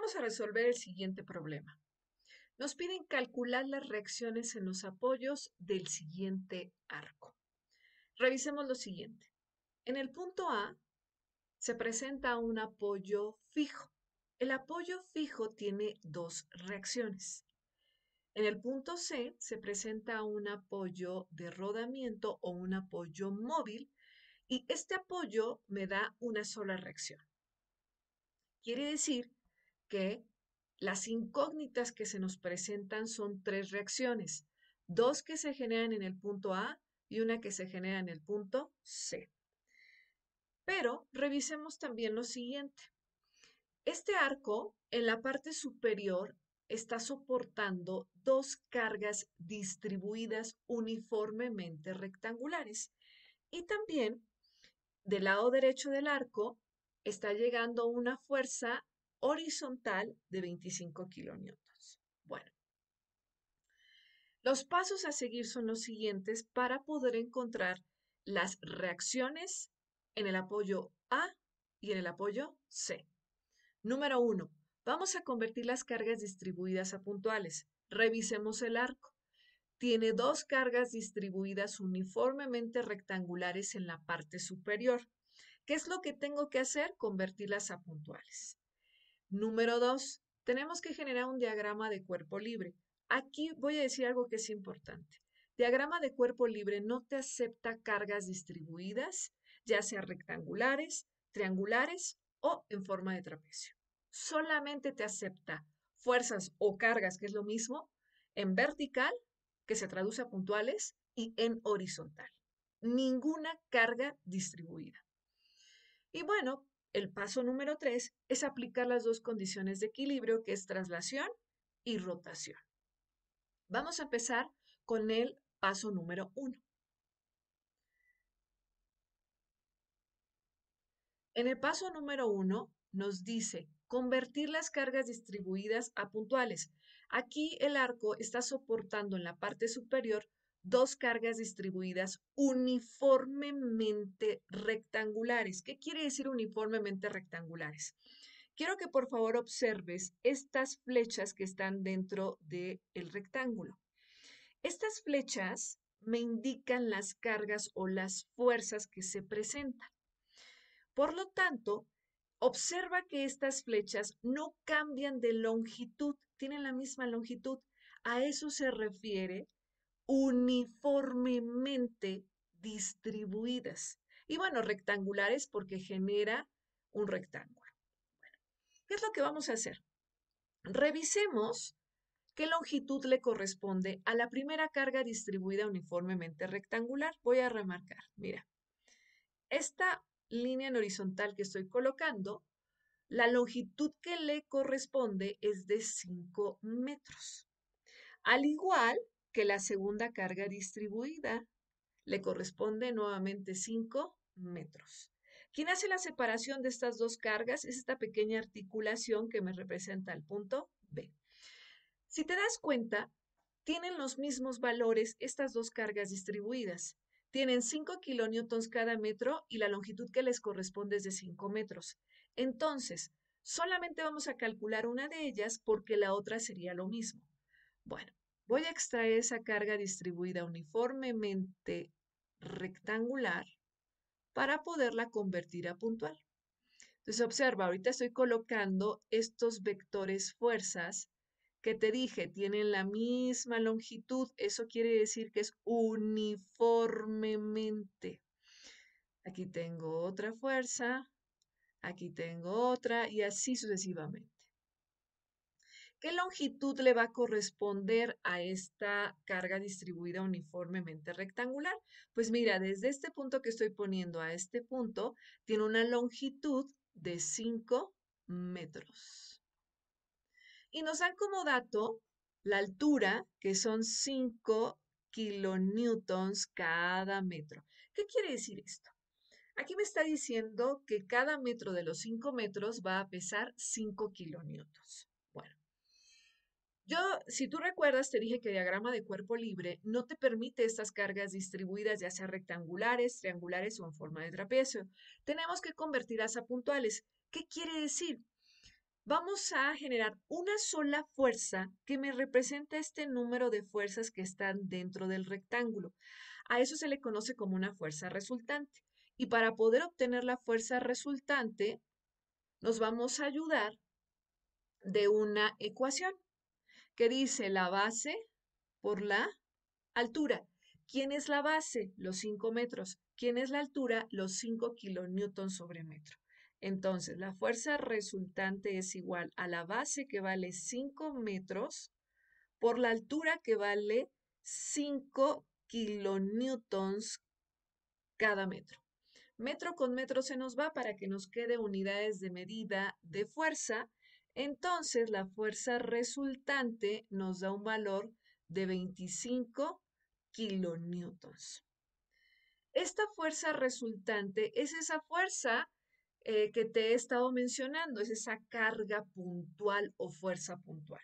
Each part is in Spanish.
Vamos a resolver el siguiente problema. Nos piden calcular las reacciones en los apoyos del siguiente arco. Revisemos lo siguiente. En el punto A se presenta un apoyo fijo. El apoyo fijo tiene dos reacciones. En el punto C se presenta un apoyo de rodamiento o un apoyo móvil y este apoyo me da una sola reacción. Quiere decir que las incógnitas que se nos presentan son tres reacciones, dos que se generan en el punto A y una que se genera en el punto C. Pero revisemos también lo siguiente. Este arco en la parte superior está soportando dos cargas distribuidas uniformemente rectangulares y también del lado derecho del arco está llegando una fuerza horizontal de 25 kilonewtons. Bueno, los pasos a seguir son los siguientes para poder encontrar las reacciones en el apoyo A y en el apoyo C. Número uno, Vamos a convertir las cargas distribuidas a puntuales. Revisemos el arco. Tiene dos cargas distribuidas uniformemente rectangulares en la parte superior. ¿Qué es lo que tengo que hacer? Convertirlas a puntuales. Número dos, tenemos que generar un diagrama de cuerpo libre. Aquí voy a decir algo que es importante. Diagrama de cuerpo libre no te acepta cargas distribuidas, ya sea rectangulares, triangulares o en forma de trapecio. Solamente te acepta fuerzas o cargas, que es lo mismo, en vertical, que se traduce a puntuales, y en horizontal. Ninguna carga distribuida. Y bueno, el paso número tres es aplicar las dos condiciones de equilibrio, que es traslación y rotación. Vamos a empezar con el paso número uno. En el paso número uno nos dice convertir las cargas distribuidas a puntuales. Aquí el arco está soportando en la parte superior dos cargas distribuidas uniformemente rectangulares. ¿Qué quiere decir uniformemente rectangulares? Quiero que por favor observes estas flechas que están dentro del rectángulo. Estas flechas me indican las cargas o las fuerzas que se presentan. Por lo tanto, observa que estas flechas no cambian de longitud, tienen la misma longitud. A eso se refiere uniformemente distribuidas. Y bueno, rectangulares porque genera un rectángulo. ¿qué es lo que vamos a hacer? Revisemos qué longitud le corresponde a la primera carga distribuida uniformemente rectangular. Voy a remarcar, mira, esta línea en horizontal que estoy colocando, la longitud que le corresponde es de 5 metros. Al igual que la segunda carga distribuida le corresponde nuevamente 5 metros. Quien hace la separación de estas dos cargas es esta pequeña articulación que me representa el punto B. Si te das cuenta, tienen los mismos valores estas dos cargas distribuidas. Tienen 5 kilonewtons cada metro y la longitud que les corresponde es de 5 metros. Entonces, solamente vamos a calcular una de ellas porque la otra sería lo mismo. Bueno, Voy a extraer esa carga distribuida uniformemente rectangular para poderla convertir a puntual. Entonces observa, ahorita estoy colocando estos vectores fuerzas que te dije tienen la misma longitud, eso quiere decir que es uniformemente. Aquí tengo otra fuerza, aquí tengo otra y así sucesivamente. ¿Qué longitud le va a corresponder a esta carga distribuida uniformemente rectangular? Pues mira, desde este punto que estoy poniendo a este punto, tiene una longitud de 5 metros. Y nos dan como dato la altura, que son 5 kilonewtons cada metro. ¿Qué quiere decir esto? Aquí me está diciendo que cada metro de los 5 metros va a pesar 5 kilonewtons. Yo, si tú recuerdas, te dije que el diagrama de cuerpo libre no te permite estas cargas distribuidas, ya sea rectangulares, triangulares o en forma de trapecio. Tenemos que convertirlas a puntuales. ¿Qué quiere decir? Vamos a generar una sola fuerza que me representa este número de fuerzas que están dentro del rectángulo. A eso se le conoce como una fuerza resultante. Y para poder obtener la fuerza resultante, nos vamos a ayudar de una ecuación. ¿Qué dice la base por la altura. ¿Quién es la base? Los 5 metros. ¿Quién es la altura? Los 5 kilonewtons sobre metro. Entonces, la fuerza resultante es igual a la base que vale 5 metros por la altura que vale 5 kilonewtons cada metro. Metro con metro se nos va para que nos quede unidades de medida de fuerza entonces la fuerza resultante nos da un valor de 25 kilonewtons. Esta fuerza resultante es esa fuerza eh, que te he estado mencionando, es esa carga puntual o fuerza puntual.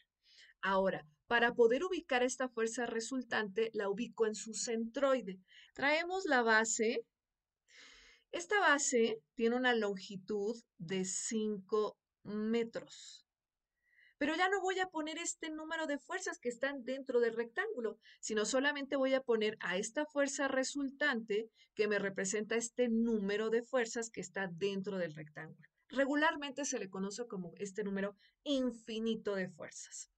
Ahora, para poder ubicar esta fuerza resultante, la ubico en su centroide. Traemos la base. Esta base tiene una longitud de 5 metros. Pero ya no voy a poner este número de fuerzas que están dentro del rectángulo, sino solamente voy a poner a esta fuerza resultante que me representa este número de fuerzas que está dentro del rectángulo. Regularmente se le conoce como este número infinito de fuerzas.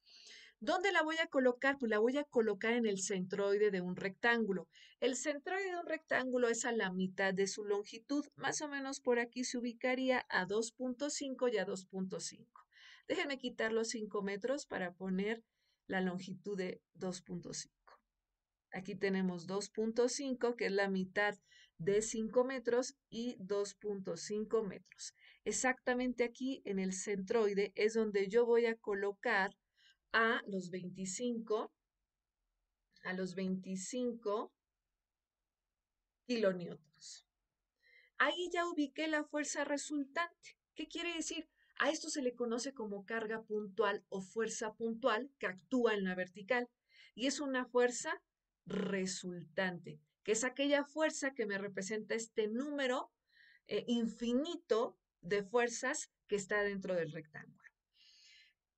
¿Dónde la voy a colocar? Pues la voy a colocar en el centroide de un rectángulo. El centroide de un rectángulo es a la mitad de su longitud, más o menos por aquí se ubicaría a 2.5 y a 2.5. Déjenme quitar los 5 metros para poner la longitud de 2.5. Aquí tenemos 2.5, que es la mitad de 5 metros, y 2.5 metros. Exactamente aquí en el centroide es donde yo voy a colocar a los 25, a los 25 kilonewtons. Ahí ya ubiqué la fuerza resultante. ¿Qué quiere decir? A esto se le conoce como carga puntual o fuerza puntual que actúa en la vertical y es una fuerza resultante, que es aquella fuerza que me representa este número eh, infinito de fuerzas que está dentro del rectángulo.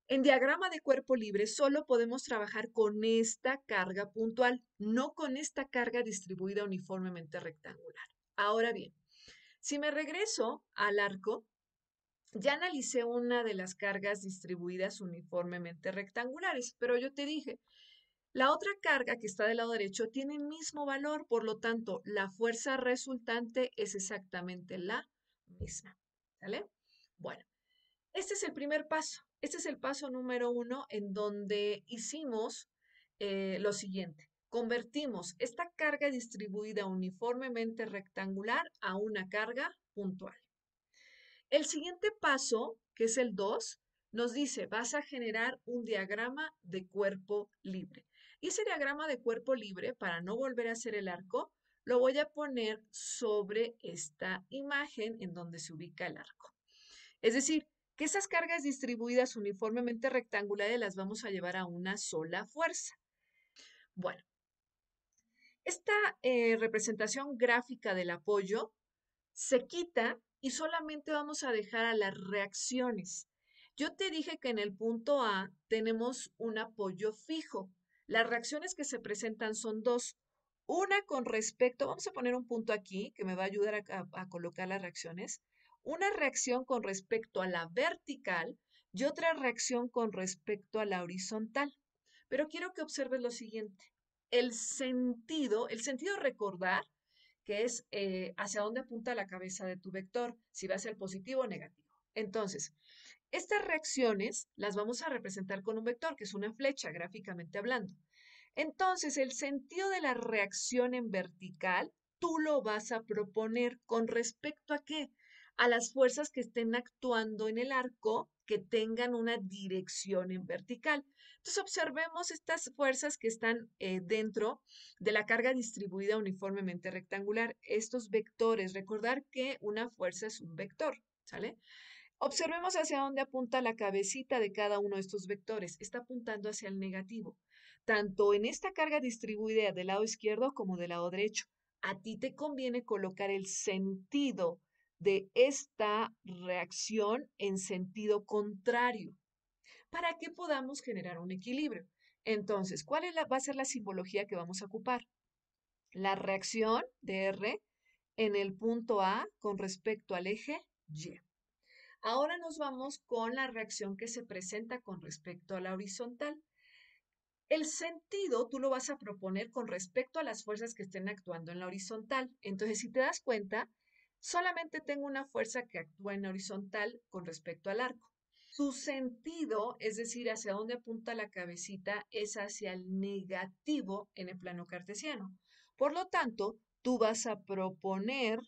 En diagrama de cuerpo libre solo podemos trabajar con esta carga puntual, no con esta carga distribuida uniformemente rectangular. Ahora bien, si me regreso al arco, ya analicé una de las cargas distribuidas uniformemente rectangulares, pero yo te dije, la otra carga que está del lado derecho tiene el mismo valor, por lo tanto, la fuerza resultante es exactamente la misma. ¿Sale? Bueno, este es el primer paso. Este es el paso número uno en donde hicimos eh, lo siguiente. Convertimos esta carga distribuida uniformemente rectangular a una carga puntual. El siguiente paso, que es el 2, nos dice, vas a generar un diagrama de cuerpo libre. Y ese diagrama de cuerpo libre, para no volver a hacer el arco, lo voy a poner sobre esta imagen en donde se ubica el arco. Es decir, que esas cargas distribuidas uniformemente rectangulares las vamos a llevar a una sola fuerza. Bueno, esta eh, representación gráfica del apoyo se quita y solamente vamos a dejar a las reacciones. Yo te dije que en el punto A tenemos un apoyo fijo. Las reacciones que se presentan son dos. Una con respecto, vamos a poner un punto aquí que me va a ayudar a, colocar las reacciones. Una reacción con respecto a la vertical y otra reacción con respecto a la horizontal. Pero quiero que observes lo siguiente. El sentido, el sentido recordar que es eh, hacia dónde apunta la cabeza de tu vector, si va a ser positivo o negativo. Entonces, estas reacciones las vamos a representar con un vector, que es una flecha, gráficamente hablando. Entonces, el sentido de la reacción en vertical, tú lo vas a proponer con respecto a qué? a las fuerzas que estén actuando en el arco que tengan una dirección en vertical. Entonces observemos estas fuerzas que están eh, dentro de la carga distribuida uniformemente rectangular, estos vectores. Recordar que una fuerza es un vector, ¿sale? Observemos hacia dónde apunta la cabecita de cada uno de estos vectores. Está apuntando hacia el negativo, tanto en esta carga distribuida del lado izquierdo como del lado derecho. A ti te conviene colocar el sentido de esta reacción en sentido contrario para que podamos generar un equilibrio. Entonces, ¿cuál va a ser la simbología que vamos a ocupar? La reacción de R en el punto A con respecto al eje Y. Ahora nos vamos con la reacción que se presenta con respecto a la horizontal. El sentido tú lo vas a proponer con respecto a las fuerzas que estén actuando en la horizontal. Entonces, si te das cuenta, Solamente tengo una fuerza que actúa en horizontal con respecto al arco. Su sentido, es decir, hacia dónde apunta la cabecita, es hacia el negativo en el plano cartesiano. Por lo tanto, tú vas a proponer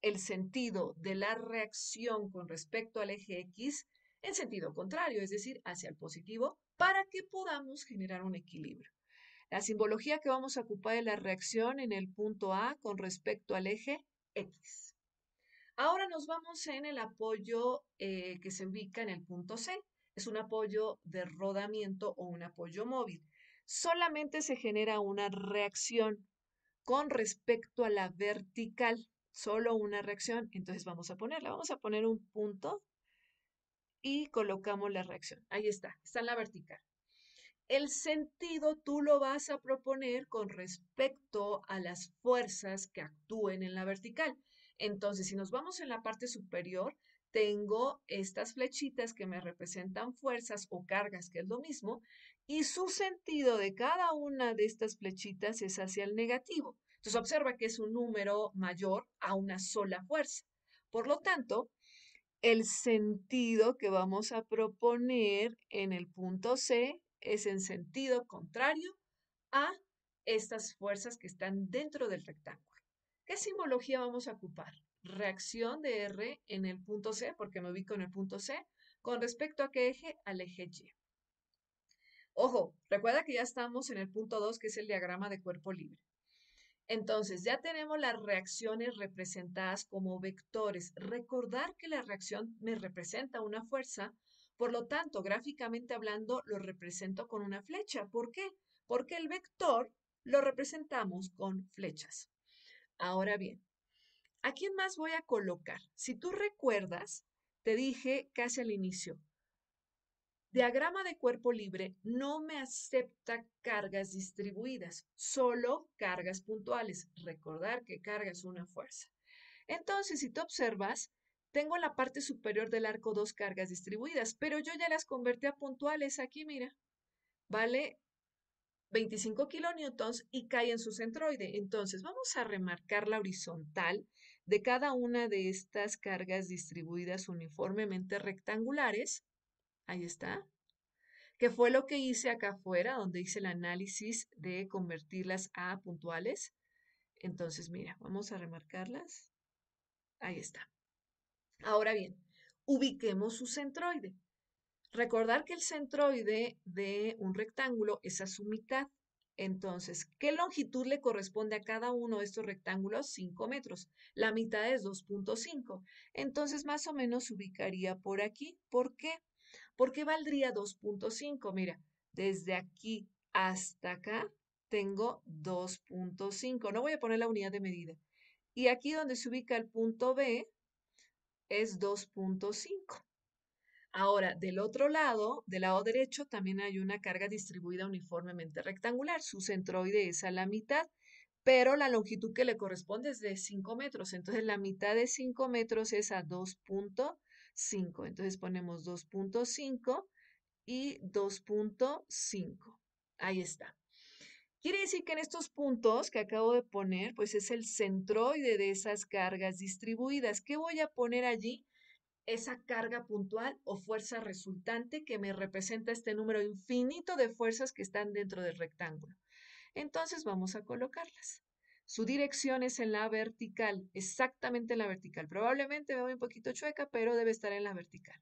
el sentido de la reacción con respecto al eje X en sentido contrario, es decir, hacia el positivo, para que podamos generar un equilibrio. La simbología que vamos a ocupar es la reacción en el punto A con respecto al eje X. Ahora nos vamos en el apoyo eh, que se ubica en el punto C. Es un apoyo de rodamiento o un apoyo móvil. Solamente se genera una reacción con respecto a la vertical. Solo una reacción. Entonces vamos a ponerla. Vamos a poner un punto y colocamos la reacción. Ahí está. Está en la vertical. El sentido tú lo vas a proponer con respecto a las fuerzas que actúen en la vertical. Entonces, si nos vamos en la parte superior, tengo estas flechitas que me representan fuerzas o cargas, que es lo mismo, y su sentido de cada una de estas flechitas es hacia el negativo. Entonces, observa que es un número mayor a una sola fuerza. Por lo tanto, el sentido que vamos a proponer en el punto C es en sentido contrario a estas fuerzas que están dentro del rectángulo. ¿Qué simbología vamos a ocupar? Reacción de R en el punto C, porque me ubico en el punto C, con respecto a qué eje, al eje Y. Ojo, recuerda que ya estamos en el punto 2, que es el diagrama de cuerpo libre. Entonces, ya tenemos las reacciones representadas como vectores. Recordar que la reacción me representa una fuerza, por lo tanto, gráficamente hablando, lo represento con una flecha. ¿Por qué? Porque el vector lo representamos con flechas. Ahora bien, ¿a quién más voy a colocar? Si tú recuerdas, te dije casi al inicio, diagrama de cuerpo libre no me acepta cargas distribuidas, solo cargas puntuales. Recordar que carga es una fuerza. Entonces, si tú observas, tengo en la parte superior del arco dos cargas distribuidas, pero yo ya las convertí a puntuales aquí, mira. ¿Vale? 25 kilonewtons y cae en su centroide. Entonces, vamos a remarcar la horizontal de cada una de estas cargas distribuidas uniformemente rectangulares. Ahí está. Que fue lo que hice acá afuera, donde hice el análisis de convertirlas a puntuales. Entonces, mira, vamos a remarcarlas. Ahí está. Ahora bien, ubiquemos su centroide. Recordar que el centroide de un rectángulo es a su mitad. Entonces, ¿qué longitud le corresponde a cada uno de estos rectángulos? 5 metros. La mitad es 2.5. Entonces, más o menos se ubicaría por aquí. ¿Por qué? Porque valdría 2.5. Mira, desde aquí hasta acá tengo 2.5. No voy a poner la unidad de medida. Y aquí donde se ubica el punto B es 2.5. Ahora, del otro lado, del lado derecho, también hay una carga distribuida uniformemente rectangular. Su centroide es a la mitad, pero la longitud que le corresponde es de 5 metros. Entonces, la mitad de 5 metros es a 2.5. Entonces, ponemos 2.5 y 2.5. Ahí está. Quiere decir que en estos puntos que acabo de poner, pues es el centroide de esas cargas distribuidas. ¿Qué voy a poner allí? esa carga puntual o fuerza resultante que me representa este número infinito de fuerzas que están dentro del rectángulo. Entonces vamos a colocarlas. Su dirección es en la vertical, exactamente en la vertical. Probablemente me un poquito chueca, pero debe estar en la vertical.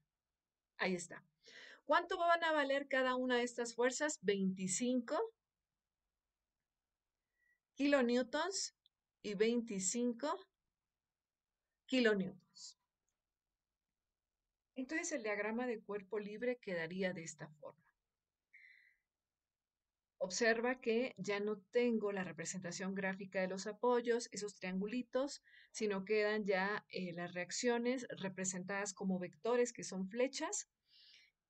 Ahí está. ¿Cuánto van a valer cada una de estas fuerzas? 25 kilonewtons y 25 kilonewtons. Entonces el diagrama de cuerpo libre quedaría de esta forma. Observa que ya no tengo la representación gráfica de los apoyos, esos triangulitos, sino quedan ya eh, las reacciones representadas como vectores, que son flechas,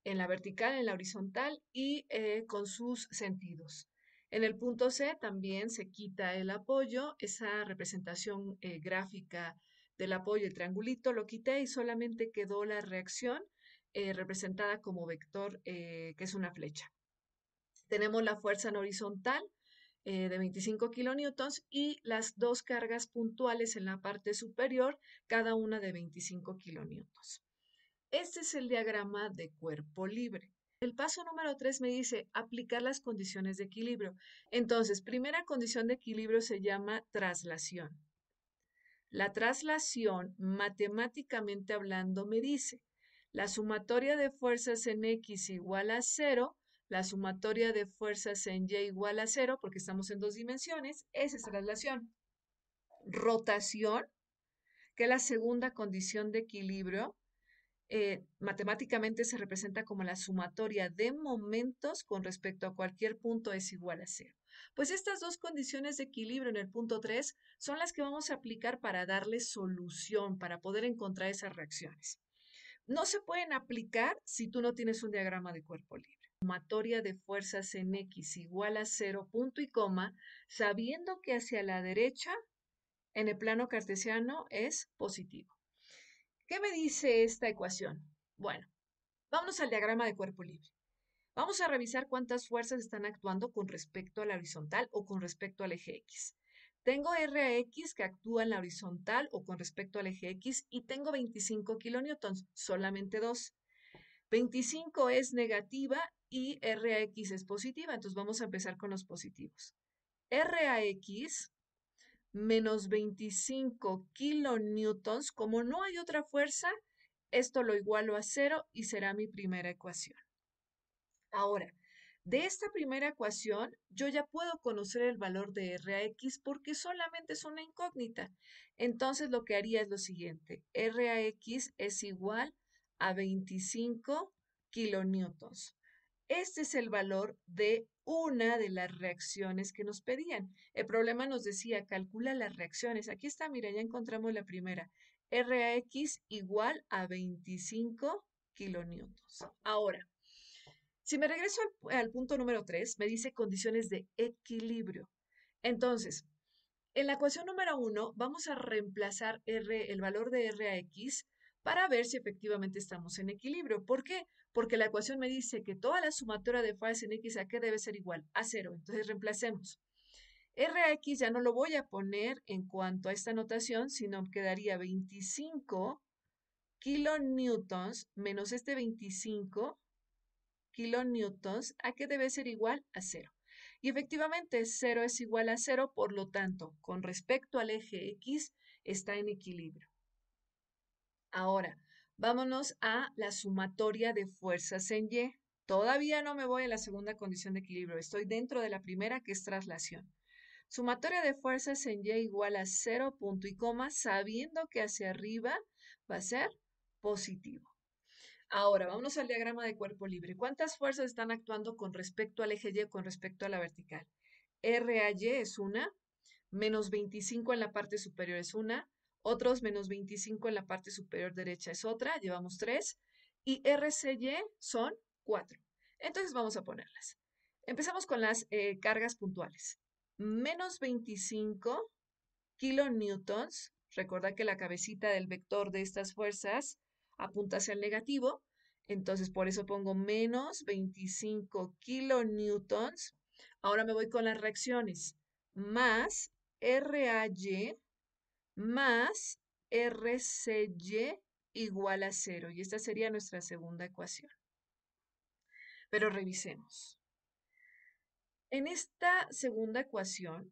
en la vertical, en la horizontal y eh, con sus sentidos. En el punto C también se quita el apoyo, esa representación eh, gráfica el apoyo, el triangulito, lo quité y solamente quedó la reacción eh, representada como vector, eh, que es una flecha. Tenemos la fuerza en horizontal eh, de 25 kilonewtons y las dos cargas puntuales en la parte superior, cada una de 25 kilonewtons. Este es el diagrama de cuerpo libre. El paso número 3 me dice aplicar las condiciones de equilibrio. Entonces, primera condición de equilibrio se llama traslación. La traslación, matemáticamente hablando, me dice, la sumatoria de fuerzas en X igual a cero, la sumatoria de fuerzas en Y igual a cero, porque estamos en dos dimensiones, esa es traslación. Rotación, que es la segunda condición de equilibrio, eh, matemáticamente se representa como la sumatoria de momentos con respecto a cualquier punto es igual a cero. Pues estas dos condiciones de equilibrio en el punto 3 son las que vamos a aplicar para darle solución, para poder encontrar esas reacciones. No se pueden aplicar si tú no tienes un diagrama de cuerpo libre. Sumatoria de fuerzas en X igual a 0, punto y coma, sabiendo que hacia la derecha en el plano cartesiano es positivo. ¿Qué me dice esta ecuación? Bueno, vámonos al diagrama de cuerpo libre. Vamos a revisar cuántas fuerzas están actuando con respecto a la horizontal o con respecto al eje X. Tengo x que actúa en la horizontal o con respecto al eje X y tengo 25 kilonewtons, solamente dos. 25 es negativa y RAX es positiva, entonces vamos a empezar con los positivos. RAX menos 25 kilonewtons, como no hay otra fuerza, esto lo igualo a cero y será mi primera ecuación. Ahora, de esta primera ecuación, yo ya puedo conocer el valor de RAX porque solamente es una incógnita. Entonces, lo que haría es lo siguiente. RAX es igual a 25 kilonewtons. Este es el valor de una de las reacciones que nos pedían. El problema nos decía, calcula las reacciones. Aquí está, mira, ya encontramos la primera. RAX igual a 25 kilonewtons. Ahora, si me regreso al, punto número 3, me dice condiciones de equilibrio. Entonces, en la ecuación número 1 vamos a reemplazar R, el valor de R a X para ver si efectivamente estamos en equilibrio. ¿Por qué? Porque la ecuación me dice que toda la sumatoria de fases en X a qué debe ser igual a cero. Entonces reemplacemos. R a X ya no lo voy a poner en cuanto a esta notación, sino quedaría 25 kilonewtons menos este 25 kilonewtons, a que debe ser igual a cero. Y efectivamente, cero es igual a cero, por lo tanto, con respecto al eje X, está en equilibrio. Ahora, vámonos a la sumatoria de fuerzas en Y. Todavía no me voy a la segunda condición de equilibrio, estoy dentro de la primera que es traslación. Sumatoria de fuerzas en Y igual a 0 punto y coma, sabiendo que hacia arriba va a ser positivo. Ahora, vamos al diagrama de cuerpo libre. ¿Cuántas fuerzas están actuando con respecto al eje Y, con respecto a la vertical? RAY es una, menos 25 en la parte superior es una, otros menos 25 en la parte superior derecha es otra, llevamos tres y RCY son cuatro. Entonces vamos a ponerlas. Empezamos con las eh, cargas puntuales. Menos 25 kilonewtons, recuerda que la cabecita del vector de estas fuerzas apunta hacia el negativo, entonces por eso pongo menos 25 kilonewtons. Ahora me voy con las reacciones, más RAY más RCY igual a cero. Y esta sería nuestra segunda ecuación. Pero revisemos. En esta segunda ecuación,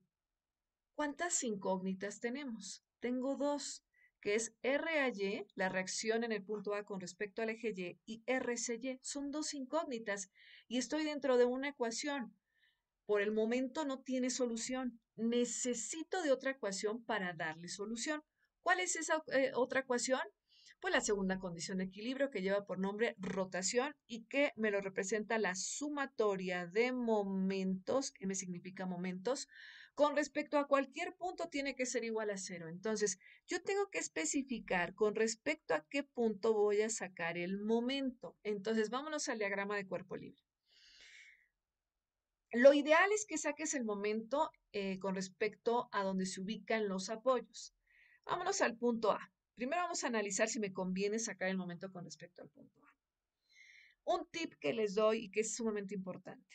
¿cuántas incógnitas tenemos? Tengo dos que es RAY, la reacción en el punto A con respecto al eje Y, y RCY. Son dos incógnitas y estoy dentro de una ecuación. Por el momento no tiene solución. Necesito de otra ecuación para darle solución. ¿Cuál es esa eh, otra ecuación? Pues la segunda condición de equilibrio que lleva por nombre rotación y que me lo representa la sumatoria de momentos, m significa momentos, con respecto a cualquier punto tiene que ser igual a cero. Entonces, yo tengo que especificar con respecto a qué punto voy a sacar el momento. Entonces, vámonos al diagrama de cuerpo libre. Lo ideal es que saques el momento eh, con respecto a donde se ubican los apoyos. Vámonos al punto A. Primero vamos a analizar si me conviene sacar el momento con respecto al punto A. Un tip que les doy y que es sumamente importante.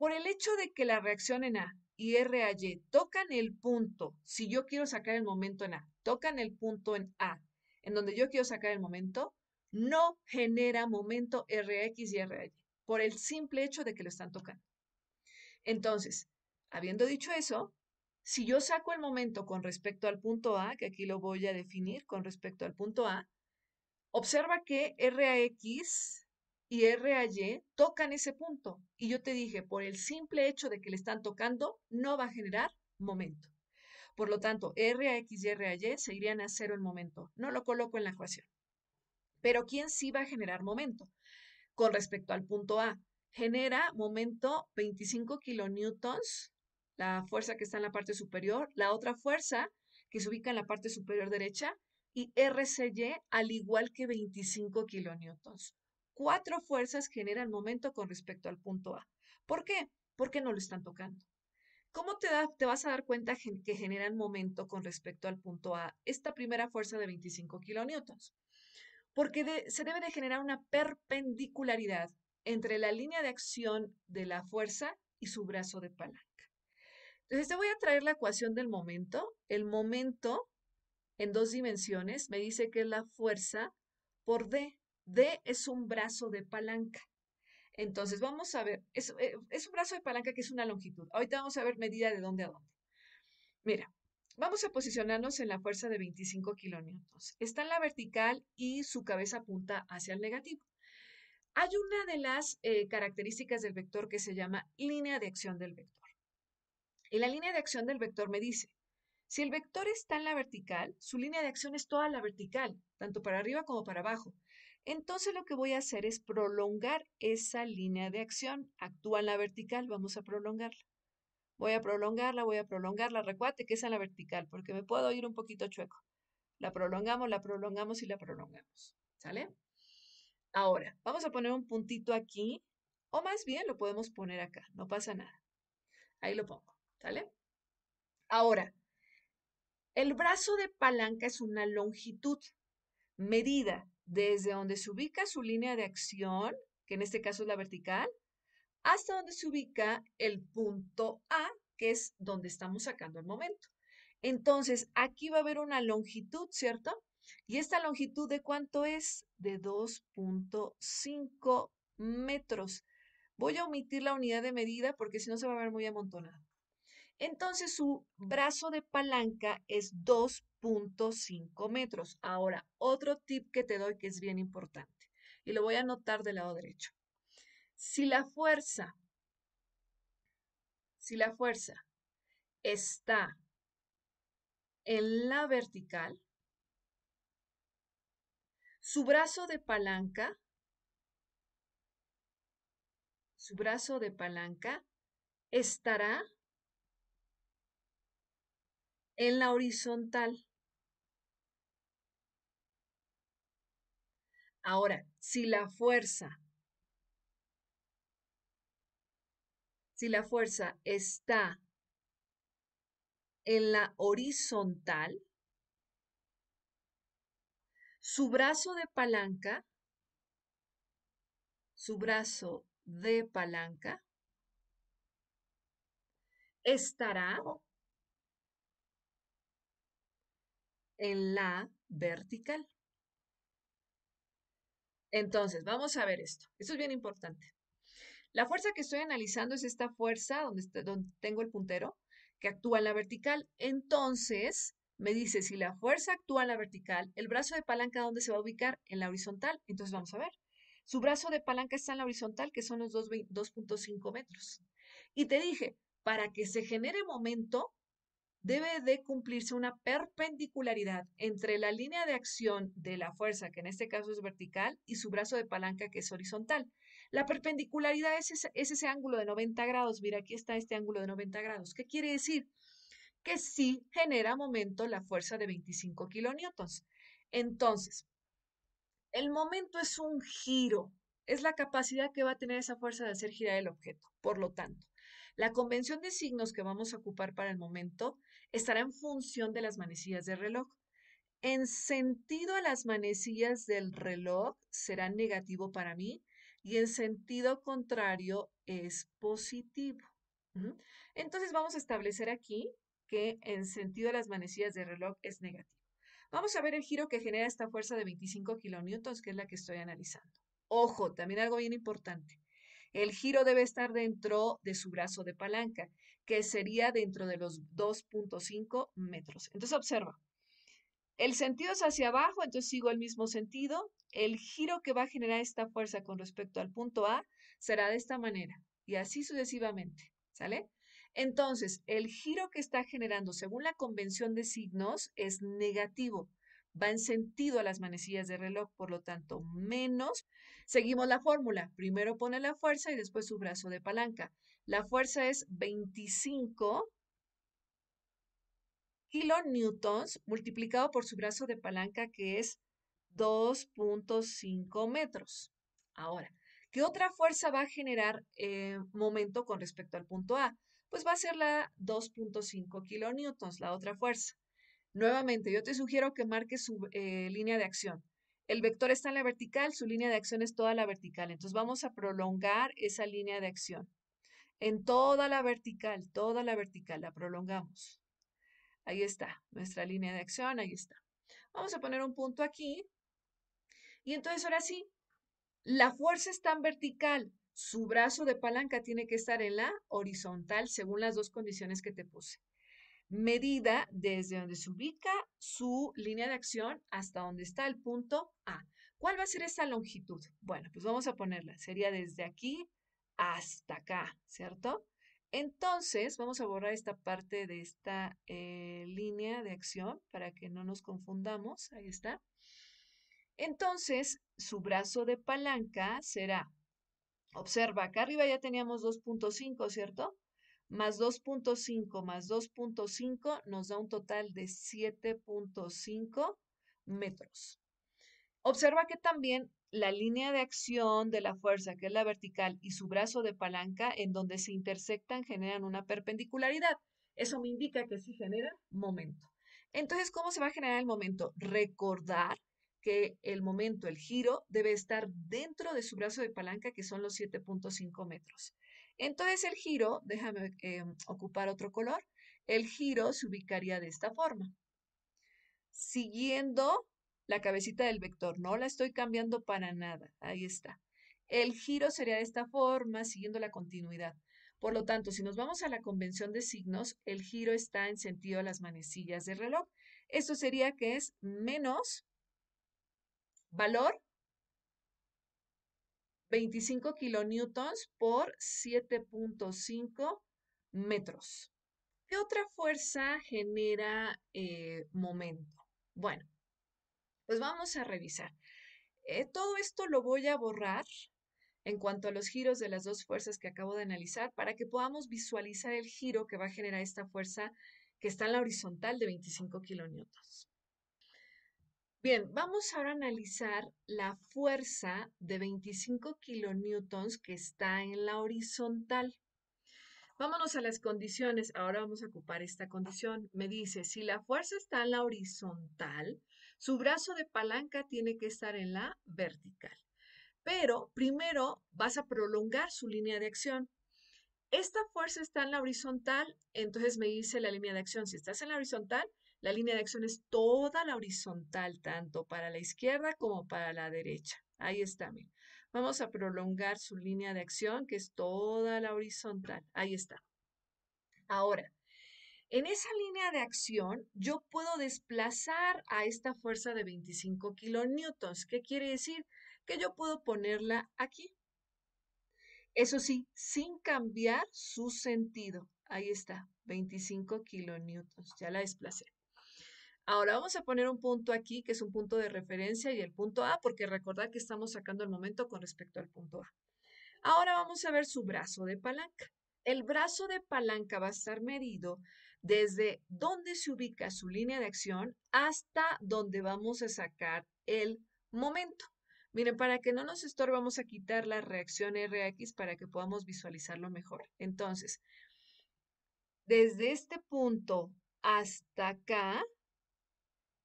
Por el hecho de que la reacción en A y Y tocan el punto, si yo quiero sacar el momento en A, tocan el punto en A, en donde yo quiero sacar el momento, no genera momento RX y RAY, por el simple hecho de que lo están tocando. Entonces, habiendo dicho eso, si yo saco el momento con respecto al punto A, que aquí lo voy a definir con respecto al punto A, observa que rx y RAY tocan ese punto. Y yo te dije, por el simple hecho de que le están tocando, no va a generar momento. Por lo tanto, RAX y RAY se a cero el momento. No lo coloco en la ecuación. Pero ¿quién sí va a generar momento? Con respecto al punto A, genera momento 25 kilonewtons, la fuerza que está en la parte superior, la otra fuerza que se ubica en la parte superior derecha, y RCY al igual que 25 kilonewtons cuatro fuerzas generan momento con respecto al punto A. ¿Por qué? Porque no lo están tocando. ¿Cómo te, da, vas a dar cuenta que generan momento con respecto al punto A esta primera fuerza de 25 kilonewtons? Porque se debe de generar una perpendicularidad entre la línea de acción de la fuerza y su brazo de palanca. Entonces te voy a traer la ecuación del momento. El momento en dos dimensiones me dice que es la fuerza por D. D es un brazo de palanca. Entonces, vamos a ver, eh, es, un brazo de palanca que es una longitud. Ahorita vamos a ver medida de dónde a dónde. Mira, vamos a posicionarnos en la fuerza de 25 kilonewtons. Está en la vertical y su cabeza apunta hacia el negativo. Hay una de las eh, características del vector que se llama línea de acción del vector. Y la línea de acción del vector me dice, si el vector está en la vertical, su línea de acción es toda la vertical, tanto para arriba como para abajo. Entonces lo que voy a hacer es prolongar esa línea de acción. Actúa en la vertical, vamos a prolongarla. Voy a prolongarla, voy a prolongarla. Recuate que es en la vertical porque me puedo ir un poquito chueco. La prolongamos, la prolongamos y la prolongamos. ¿Sale? Ahora, vamos a poner un puntito aquí o más bien lo podemos poner acá, no pasa nada. Ahí lo pongo, ¿sale? Ahora, el brazo de palanca es una longitud medida desde donde se ubica su línea de acción, que en este caso es la vertical, hasta donde se ubica el punto A, que es donde estamos sacando el momento. Entonces, aquí va a haber una longitud, ¿cierto? ¿Y esta longitud de cuánto es? De 2.5 metros. Voy a omitir la unidad de medida porque si no se va a ver muy amontonado. Entonces, su brazo de palanca es 2 .5 metros. Ahora, otro tip que te doy que es bien importante y lo voy a anotar del lado derecho. Si la fuerza, si la fuerza está en la vertical, su brazo de palanca, su brazo de palanca estará en la horizontal. Ahora, si la fuerza, si la fuerza está en la horizontal, su brazo de palanca, su brazo de palanca, estará en la vertical. Entonces, vamos a ver esto. Esto es bien importante. La fuerza que estoy analizando es esta fuerza donde, tengo el puntero que actúa en la vertical. Entonces, me dice si la fuerza actúa en la vertical, el brazo de palanca dónde se va a ubicar en la horizontal. Entonces, vamos a ver. Su brazo de palanca está en la horizontal, que son los 2.5 metros. Y te dije, para que se genere momento, debe de cumplirse una perpendicularidad entre la línea de acción de la fuerza, que en este caso es vertical, y su brazo de palanca, que es horizontal. La perpendicularidad es ese, ángulo de 90 grados. Mira, aquí está este ángulo de 90 grados. ¿Qué quiere decir? Que sí genera momento la fuerza de 25 kilonewtons. Entonces, el momento es un giro, es la capacidad que va a tener esa fuerza de hacer girar el objeto. Por lo tanto, la convención de signos que vamos a ocupar para el momento estará en función de las manecillas del reloj. En sentido a las manecillas del reloj será negativo para mí y en sentido contrario es positivo. Entonces vamos a establecer aquí que en sentido de las manecillas del reloj es negativo. Vamos a ver el giro que genera esta fuerza de 25 kN, que es la que estoy analizando. Ojo, también algo bien importante. El giro debe estar dentro de su brazo de palanca que sería dentro de los 2.5 metros. Entonces observa, el sentido es hacia abajo, entonces sigo el mismo sentido, el giro que va a generar esta fuerza con respecto al punto A será de esta manera y así sucesivamente, ¿sale? Entonces, el giro que está generando según la convención de signos es negativo, va en sentido a las manecillas de reloj, por lo tanto, menos. Seguimos la fórmula, primero pone la fuerza y después su brazo de palanca. La fuerza es 25 kilonewtons multiplicado por su brazo de palanca que es 2.5 metros. Ahora, ¿qué otra fuerza va a generar eh, momento con respecto al punto A? Pues va a ser la 2.5 kilonewtons, la otra fuerza. Nuevamente, yo te sugiero que marques su eh, línea de acción. El vector está en la vertical, su línea de acción es toda la vertical. Entonces vamos a prolongar esa línea de acción en toda la vertical, toda la vertical, la prolongamos. Ahí está, nuestra línea de acción, ahí está. Vamos a poner un punto aquí. Y entonces ahora sí, la fuerza está en vertical, su brazo de palanca tiene que estar en la horizontal según las dos condiciones que te puse. Medida desde donde se ubica su línea de acción hasta donde está el punto A. ¿Cuál va a ser esa longitud? Bueno, pues vamos a ponerla. Sería desde aquí hasta acá, ¿cierto? Entonces, vamos a borrar esta parte de esta eh, línea de acción para que no nos confundamos. Ahí está. Entonces, su brazo de palanca será, observa, acá arriba ya teníamos 2.5, ¿cierto? Más 2.5 más 2.5 nos da un total de 7.5 metros. Observa que también la línea de acción de la fuerza, que es la vertical, y su brazo de palanca, en donde se intersectan, generan una perpendicularidad. Eso me indica que sí genera momento. Entonces, ¿cómo se va a generar el momento? Recordar que el momento, el giro, debe estar dentro de su brazo de palanca, que son los 7.5 metros. Entonces, el giro, déjame eh, ocupar otro color, el giro se ubicaría de esta forma. Siguiendo la cabecita del vector. No la estoy cambiando para nada. Ahí está. El giro sería de esta forma, siguiendo la continuidad. Por lo tanto, si nos vamos a la convención de signos, el giro está en sentido de las manecillas del reloj. Esto sería que es menos valor 25 kilonewtons por 7.5 metros. ¿Qué otra fuerza genera eh, momento? Bueno, pues vamos a revisar. Eh, todo esto lo voy a borrar en cuanto a los giros de las dos fuerzas que acabo de analizar para que podamos visualizar el giro que va a generar esta fuerza que está en la horizontal de 25 kilonewtons. Bien, vamos ahora a analizar la fuerza de 25 kilonewtons que está en la horizontal. Vámonos a las condiciones. Ahora vamos a ocupar esta condición. Me dice, si la fuerza está en la horizontal, su brazo de palanca tiene que estar en la vertical. Pero primero vas a prolongar su línea de acción. Esta fuerza está en la horizontal, entonces me dice la línea de acción. Si estás en la horizontal, la línea de acción es toda la horizontal, tanto para la izquierda como para la derecha. Ahí está, mira. Vamos a prolongar su línea de acción, que es toda la horizontal. Ahí está. Ahora, en esa línea de acción, yo puedo desplazar a esta fuerza de 25 kilonewtons. ¿Qué quiere decir? Que yo puedo ponerla aquí. Eso sí, sin cambiar su sentido. Ahí está, 25 kilonewtons. Ya la desplacé. Ahora vamos a poner un punto aquí, que es un punto de referencia, y el punto A, porque recordad que estamos sacando el momento con respecto al punto A. Ahora vamos a ver su brazo de palanca. El brazo de palanca va a estar medido desde dónde se ubica su línea de acción hasta dónde vamos a sacar el momento. Miren, para que no nos estorbe, vamos a quitar la reacción RX para que podamos visualizarlo mejor. Entonces, desde este punto hasta acá,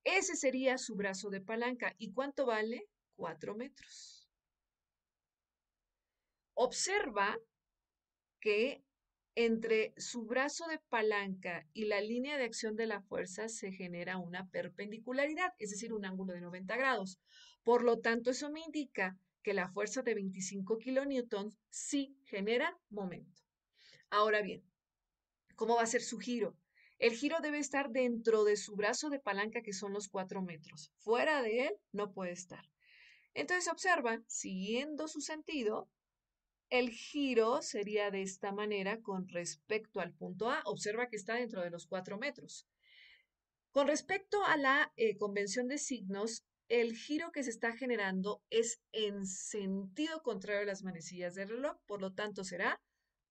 ese sería su brazo de palanca. ¿Y cuánto vale? 4 metros. Observa que entre su brazo de palanca y la línea de acción de la fuerza se genera una perpendicularidad, es decir, un ángulo de 90 grados. Por lo tanto, eso me indica que la fuerza de 25 kilonewtons sí genera momento. Ahora bien, ¿cómo va a ser su giro? El giro debe estar dentro de su brazo de palanca, que son los 4 metros. Fuera de él no puede estar. Entonces observa, siguiendo su sentido, el giro sería de esta manera con respecto al punto A. Observa que está dentro de los 4 metros. Con respecto a la eh, convención de signos, el giro que se está generando es en sentido contrario a las manecillas del reloj, por lo tanto será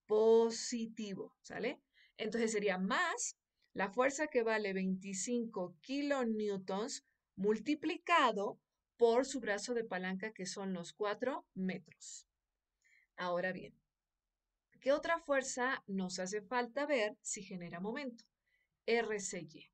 positivo, ¿sale? Entonces sería más la fuerza que vale 25 kilonewtons multiplicado por su brazo de palanca que son los 4 metros. Ahora bien, ¿qué otra fuerza nos hace falta ver si genera momento? RCY.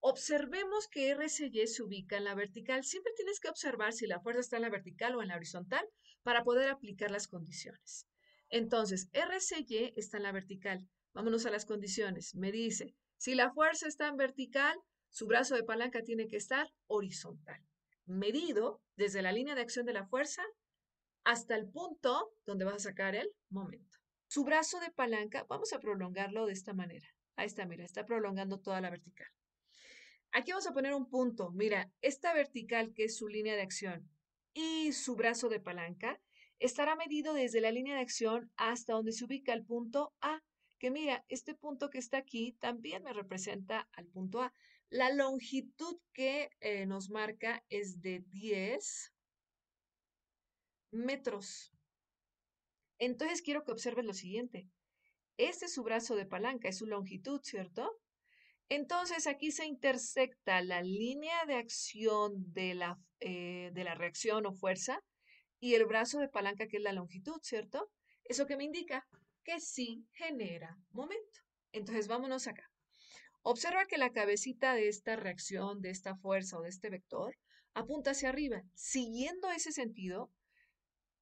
Observemos que RCY se ubica en la vertical. Siempre tienes que observar si la fuerza está en la vertical o en la horizontal para poder aplicar las condiciones. Entonces, RCY está en la vertical. Vámonos a las condiciones. Me dice, si la fuerza está en vertical, su brazo de palanca tiene que estar horizontal, medido desde la línea de acción de la fuerza hasta el punto donde vas a sacar el momento. Su brazo de palanca, vamos a prolongarlo de esta manera. Ahí está, mira, está prolongando toda la vertical. Aquí vamos a poner un punto. Mira, esta vertical que es su línea de acción y su brazo de palanca estará medido desde la línea de acción hasta donde se ubica el punto A, que mira, este punto que está aquí también me representa al punto A. La longitud que eh, nos marca es de 10 metros. Entonces quiero que observes lo siguiente. Este es su brazo de palanca, es su longitud, ¿cierto? Entonces aquí se intersecta la línea de acción de la, eh, de la reacción o fuerza y el brazo de palanca que es la longitud, ¿cierto? Eso que me indica que sí genera momento. Entonces vámonos acá. Observa que la cabecita de esta reacción, de esta fuerza o de este vector apunta hacia arriba. Siguiendo ese sentido,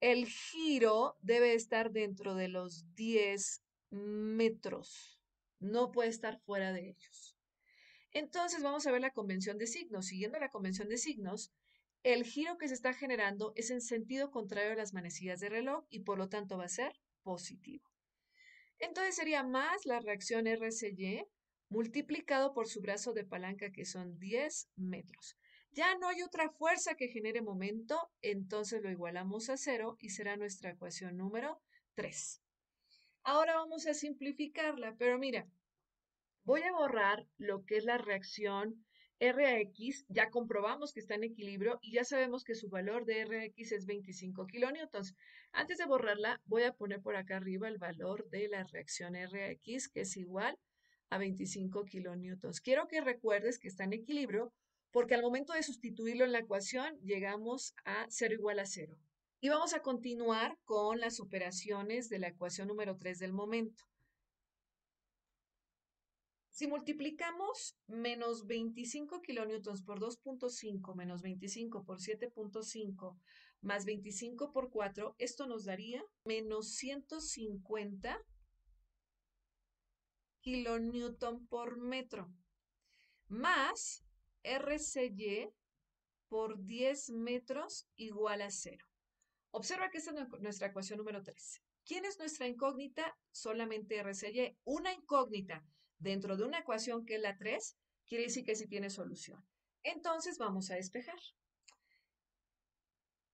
el giro debe estar dentro de los 10 metros, no puede estar fuera de ellos. Entonces vamos a ver la convención de signos. Siguiendo la convención de signos, el giro que se está generando es en sentido contrario a las manecillas de reloj y por lo tanto va a ser positivo. Entonces sería más la reacción RCY multiplicado por su brazo de palanca que son 10 metros. Ya no hay otra fuerza que genere momento, entonces lo igualamos a cero y será nuestra ecuación número 3. Ahora vamos a simplificarla, pero mira, voy a borrar lo que es la reacción RX, ya comprobamos que está en equilibrio y ya sabemos que su valor de RX es 25 kilonewtons. Antes de borrarla, voy a poner por acá arriba el valor de la reacción RX, que es igual a 25 kilonewtons. Quiero que recuerdes que está en equilibrio porque al momento de sustituirlo en la ecuación llegamos a 0 igual a 0. Y vamos a continuar con las operaciones de la ecuación número 3 del momento. Si multiplicamos menos 25 kilonewtons por 2.5 menos 25 por 7.5 más 25 por 4, esto nos daría menos 150 kilonewton por metro más RCY por 10 metros igual a 0. Observa que esta es nuestra ecuación número 3. ¿Quién es nuestra incógnita? Solamente RCY. Una incógnita dentro de una ecuación que es la 3 quiere decir que sí tiene solución. Entonces vamos a despejar.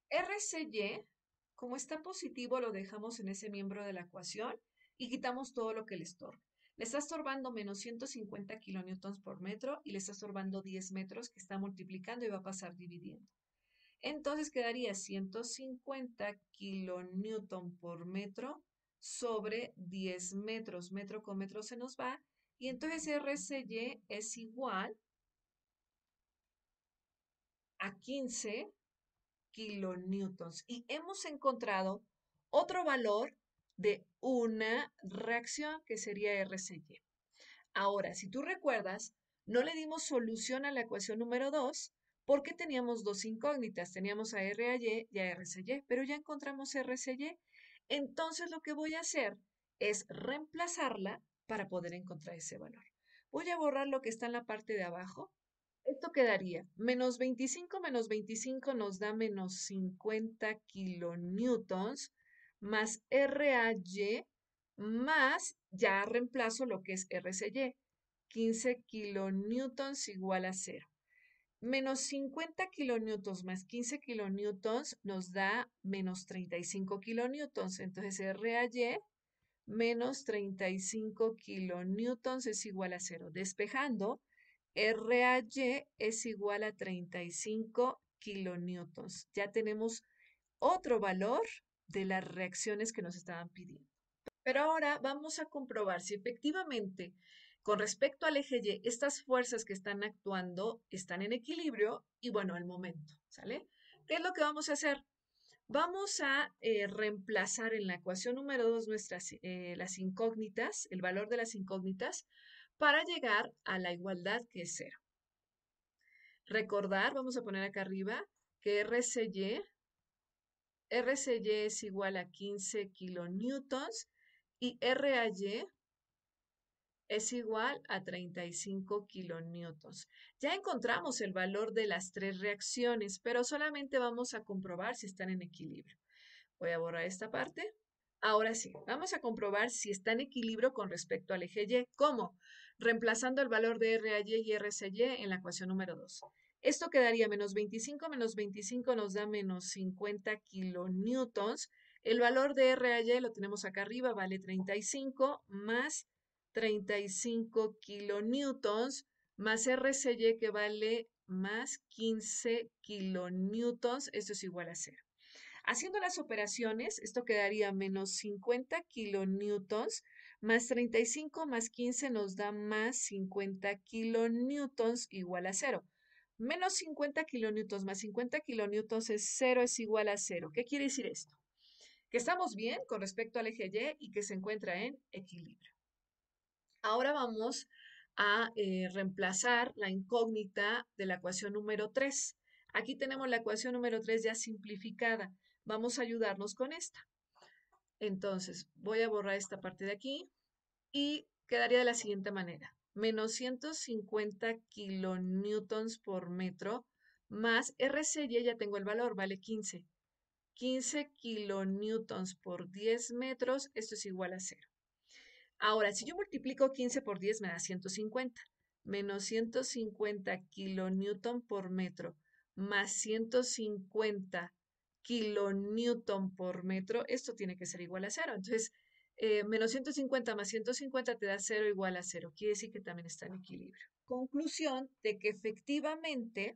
RCY, como está positivo, lo dejamos en ese miembro de la ecuación y quitamos todo lo que le estorbe le está estorbando menos 150 kilonewtons por metro y le está estorbando 10 metros que está multiplicando y va a pasar dividiendo. Entonces quedaría 150 kilonewton por metro sobre 10 metros. Metro con metro se nos va. Y entonces RCY es igual a 15 kilonewtons. Y hemos encontrado otro valor de una reacción que sería RCY. Ahora, si tú recuerdas, no le dimos solución a la ecuación número 2 porque teníamos dos incógnitas, teníamos a RAY y a RCY, pero ya encontramos RCY. Entonces lo que voy a hacer es reemplazarla para poder encontrar ese valor. Voy a borrar lo que está en la parte de abajo. Esto quedaría menos 25 menos 25 nos da menos 50 kilonewtons más RAY más, ya reemplazo lo que es RCY, 15 kilonewtons igual a cero. Menos 50 kilonewtons más 15 kilonewtons nos da menos 35 kilonewtons. Entonces RAY menos 35 kilonewtons es igual a cero. Despejando, RAY es igual a 35 kilonewtons. Ya tenemos otro valor de las reacciones que nos estaban pidiendo. Pero ahora vamos a comprobar si efectivamente con respecto al eje Y, estas fuerzas que están actuando están en equilibrio y bueno, al momento, ¿sale? ¿Qué es lo que vamos a hacer? Vamos a eh, reemplazar en la ecuación número 2 nuestras, eh, las incógnitas, el valor de las incógnitas, para llegar a la igualdad que es cero. Recordar, vamos a poner acá arriba, que RCY RCY es igual a 15 kilonewtons y RAY es igual a 35 kN. Ya encontramos el valor de las tres reacciones, pero solamente vamos a comprobar si están en equilibrio. Voy a borrar esta parte. Ahora sí, vamos a comprobar si está en equilibrio con respecto al eje Y. ¿Cómo? Reemplazando el valor de RAY y RCY en la ecuación número 2. Esto quedaría menos 25 menos 25 nos da menos 50 kilonewtons. El valor de RAY lo tenemos acá arriba, vale 35 más 35 kilonewtons más RCY que vale más 15 kilonewtons. Esto es igual a cero. Haciendo las operaciones, esto quedaría menos 50 kilonewtons más 35 más 15 nos da más 50 kilonewtons igual a cero menos 50 kilonewtons más 50 kilonewtons es 0 es igual a 0. ¿Qué quiere decir esto? Que estamos bien con respecto al eje Y y que se encuentra en equilibrio. Ahora vamos a eh, reemplazar la incógnita de la ecuación número 3. Aquí tenemos la ecuación número 3 ya simplificada. Vamos a ayudarnos con esta. Entonces, voy a borrar esta parte de aquí y quedaría de la siguiente manera menos 150 kilonewtons por metro, más RC, ya tengo el valor, vale 15. 15 kilonewtons por 10 metros, esto es igual a 0. Ahora, si yo multiplico 15 por 10 me da 150, menos 150 kilonewton por metro, más 150 kilonewton por metro, esto tiene que ser igual a 0. Entonces, eh, menos 150 más 150 te da 0 igual a 0. Quiere decir que también está en equilibrio. Conclusión de que efectivamente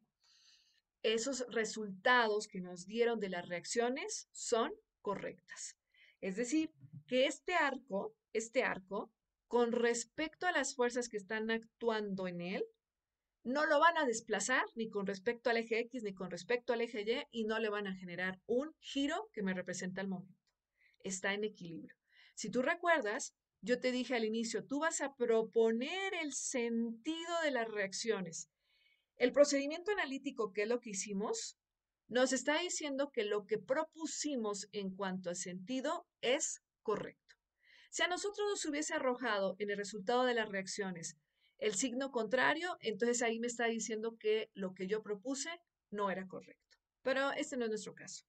esos resultados que nos dieron de las reacciones son correctas. Es decir, que este arco, este arco, con respecto a las fuerzas que están actuando en él, no lo van a desplazar ni con respecto al eje X ni con respecto al eje Y y no le van a generar un giro que me representa el momento. Está en equilibrio. Si tú recuerdas, yo te dije al inicio, tú vas a proponer el sentido de las reacciones. El procedimiento analítico, que es lo que hicimos, nos está diciendo que lo que propusimos en cuanto a sentido es correcto. Si a nosotros nos hubiese arrojado en el resultado de las reacciones el signo contrario, entonces ahí me está diciendo que lo que yo propuse no era correcto. Pero este no es nuestro caso.